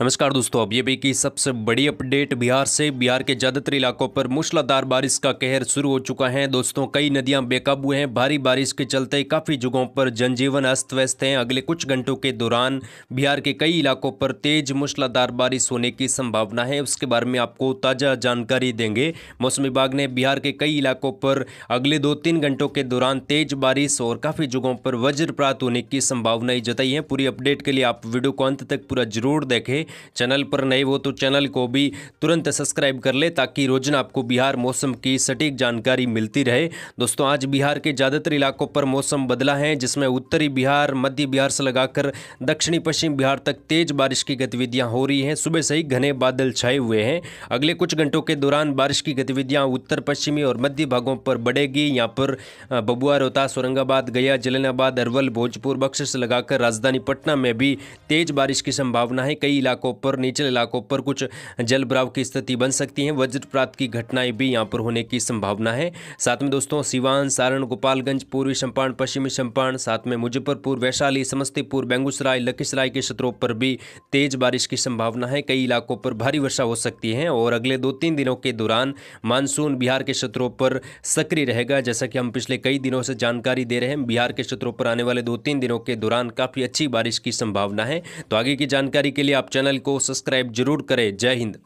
नमस्कार दोस्तों अब ये भी की सबसे बड़ी अपडेट बिहार से बिहार के ज़्यादातर इलाकों पर मूसलाधार बारिश का कहर शुरू हो चुका है दोस्तों कई नदियां बेकाबू हैं भारी बारिश के चलते काफ़ी जगहों पर जनजीवन अस्त व्यस्त हैं अगले कुछ घंटों के दौरान बिहार के कई इलाकों पर तेज मूसलाधार बारिश होने की संभावना है उसके बारे में आपको ताज़ा जानकारी देंगे मौसम विभाग ने बिहार के कई इलाकों पर अगले दो तीन घंटों के दौरान तेज बारिश और काफ़ी जगहों पर वज्रपात होने की संभावनाएं जताई हैं पूरी अपडेट के लिए आप वीडियो को अंत तक पूरा जरूर देखें चैनल पर नए हो तो चैनल को भी तुरंत सब्सक्राइब कर ले ताकि रोजाना आपको बिहार मौसम की सटीक जानकारी मिलती रहे दोस्तों आज बिहार के ज़्यादातर इलाकों पर मौसम बदला है जिसमें उत्तरी बिहार मध्य बिहार से लगाकर दक्षिणी पश्चिम बिहार तक तेज बारिश की गतिविधियाँ हो रही हैं सुबह से ही घने बादल छाए हुए हैं अगले कुछ घंटों के दौरान बारिश की गतिविधियाँ उत्तर पश्चिमी और मध्य भागों पर बढ़ेगी यहाँ पर बबुआ रोहतास औरंगाबाद गया जलानाबाद अरवल भोजपुर बक्सर से लगाकर राजधानी पटना में भी तेज बारिश की संभावना है कई इलाकों इलाकों पर निचले इलाकों पर कुछ जलभराव की स्थिति बन सकती है वज्रपात की घटनाएं भी यहाँ पर होने की संभावना है साथ में दोस्तों सिवान सारण गोपालगंज पूर्वी चंपारण पश्चिमी चंपारण साथ में मुजफ्फरपुर वैशाली समस्तीपुर बेगूसराय लखीसराय के क्षेत्रों पर भी तेज बारिश की संभावना है कई इलाकों पर भारी वर्षा हो सकती है और अगले दो तीन दिनों के दौरान मानसून बिहार के क्षेत्रों पर सक्रिय रहेगा जैसा कि हम पिछले कई दिनों से जानकारी दे रहे हैं बिहार के क्षेत्रों पर आने वाले दो तीन दिनों के दौरान काफ़ी अच्छी बारिश की संभावना है तो आगे की जानकारी के लिए आप चैनल चैनल को सब्सक्राइब जरूर करें जय हिंद